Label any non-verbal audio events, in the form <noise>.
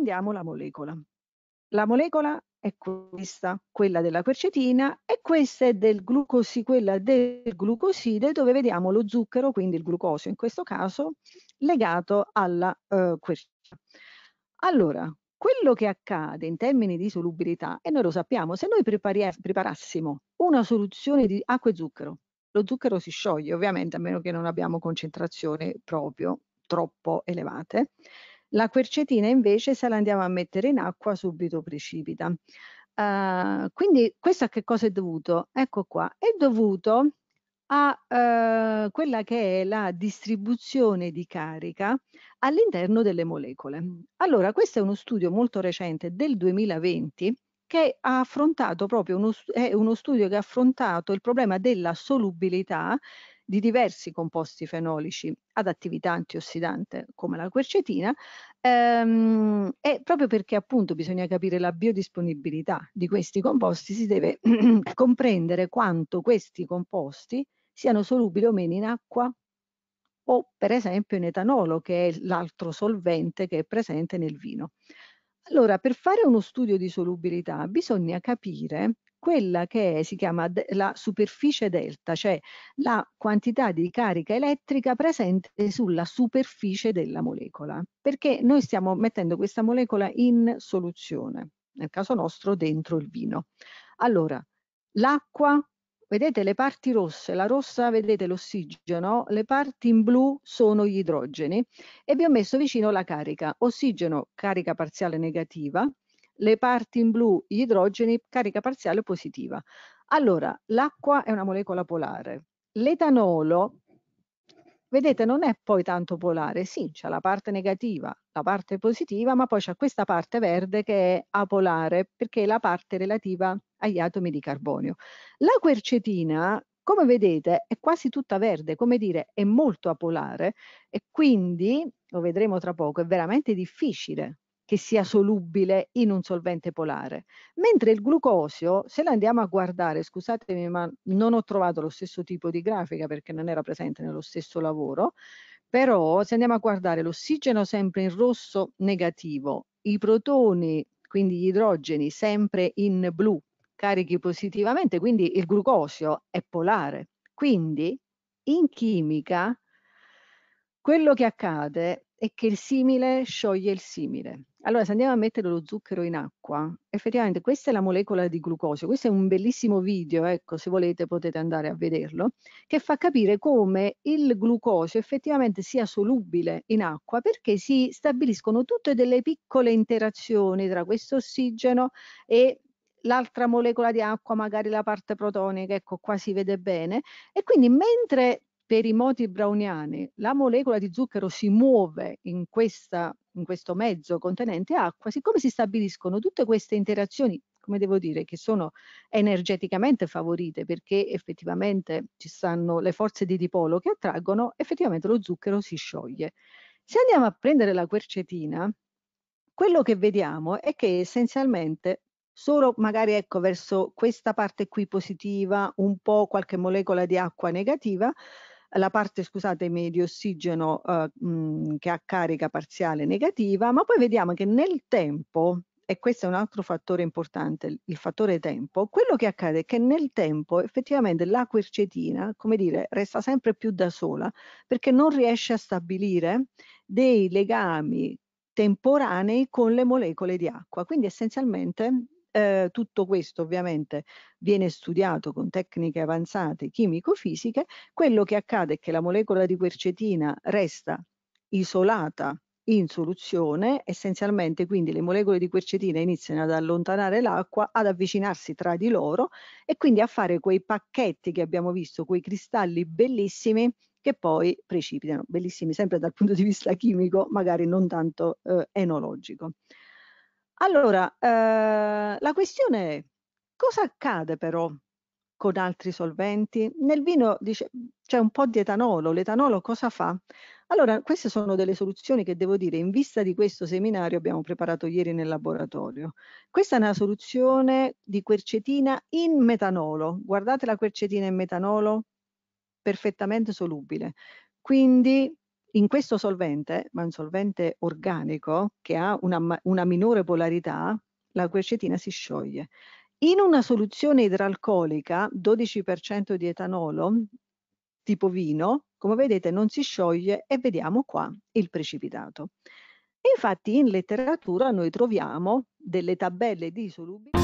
prendiamo la molecola. La molecola è questa, quella della quercetina, e questa è del glucosi, quella del glucoside, dove vediamo lo zucchero, quindi il glucosio in questo caso, legato alla eh, quercetina. Allora, quello che accade in termini di solubilità, e noi lo sappiamo, se noi preparassimo una soluzione di acqua e zucchero, lo zucchero si scioglie ovviamente a meno che non abbiamo concentrazioni proprio troppo elevate, la quercetina invece se la andiamo a mettere in acqua subito precipita. Uh, quindi questo a che cosa è dovuto? Ecco qua, è dovuto a uh, quella che è la distribuzione di carica all'interno delle molecole. Allora, questo è uno studio molto recente del 2020 che ha affrontato proprio uno, è uno studio che ha affrontato il problema della solubilità di diversi composti fenolici ad attività antiossidante come la quercetina ehm, e proprio perché appunto bisogna capire la biodisponibilità di questi composti si deve <clears throat> comprendere quanto questi composti siano solubili o meno in acqua o per esempio in etanolo che è l'altro solvente che è presente nel vino. Allora, per fare uno studio di solubilità bisogna capire quella che è, si chiama la superficie delta, cioè la quantità di carica elettrica presente sulla superficie della molecola, perché noi stiamo mettendo questa molecola in soluzione, nel caso nostro dentro il vino. Allora, l'acqua, vedete le parti rosse, la rossa vedete l'ossigeno, le parti in blu sono gli idrogeni e vi ho messo vicino la carica, ossigeno carica parziale negativa, le parti in blu gli idrogeni carica parziale positiva. Allora, l'acqua è una molecola polare. L'etanolo, vedete, non è poi tanto polare. Sì, c'è la parte negativa, la parte positiva, ma poi c'è questa parte verde che è apolare, perché è la parte relativa agli atomi di carbonio. La quercetina, come vedete, è quasi tutta verde, come dire, è molto apolare e quindi, lo vedremo tra poco, è veramente difficile che sia solubile in un solvente polare. Mentre il glucosio, se lo andiamo a guardare, scusatemi ma non ho trovato lo stesso tipo di grafica perché non era presente nello stesso lavoro, però se andiamo a guardare l'ossigeno sempre in rosso negativo, i protoni, quindi gli idrogeni sempre in blu, carichi positivamente, quindi il glucosio è polare. Quindi in chimica quello che accade è che il simile scioglie il simile. Allora, se andiamo a mettere lo zucchero in acqua, effettivamente questa è la molecola di glucosio, questo è un bellissimo video, ecco, se volete potete andare a vederlo, che fa capire come il glucosio effettivamente sia solubile in acqua perché si stabiliscono tutte delle piccole interazioni tra questo ossigeno e l'altra molecola di acqua, magari la parte protonica, ecco qua si vede bene, e quindi mentre per i moti browniani la molecola di zucchero si muove in, questa, in questo mezzo contenente acqua, siccome si stabiliscono tutte queste interazioni come devo dire, che sono energeticamente favorite perché effettivamente ci stanno le forze di dipolo che attraggono, effettivamente lo zucchero si scioglie. Se andiamo a prendere la quercetina, quello che vediamo è che essenzialmente solo magari ecco verso questa parte qui positiva, un po' qualche molecola di acqua negativa, la parte, scusatemi, di ossigeno eh, mh, che ha carica parziale negativa, ma poi vediamo che nel tempo, e questo è un altro fattore importante, il fattore tempo, quello che accade è che nel tempo effettivamente la quercetina, come dire, resta sempre più da sola perché non riesce a stabilire dei legami temporanei con le molecole di acqua. Quindi essenzialmente eh, tutto questo ovviamente viene studiato con tecniche avanzate chimico-fisiche, quello che accade è che la molecola di quercetina resta isolata in soluzione, essenzialmente quindi le molecole di quercetina iniziano ad allontanare l'acqua, ad avvicinarsi tra di loro e quindi a fare quei pacchetti che abbiamo visto, quei cristalli bellissimi che poi precipitano, bellissimi sempre dal punto di vista chimico, magari non tanto eh, enologico. Allora, eh, la questione è cosa accade però con altri solventi? Nel vino dice, c'è un po' di etanolo, l'etanolo cosa fa? Allora, queste sono delle soluzioni che devo dire, in vista di questo seminario abbiamo preparato ieri nel laboratorio. Questa è una soluzione di quercetina in metanolo. Guardate la quercetina in metanolo, perfettamente solubile. Quindi in questo solvente, ma un solvente organico che ha una, una minore polarità, la quercetina si scioglie. In una soluzione idralcolica, 12% di etanolo, tipo vino, come vedete non si scioglie e vediamo qua il precipitato. Infatti in letteratura noi troviamo delle tabelle di solubilità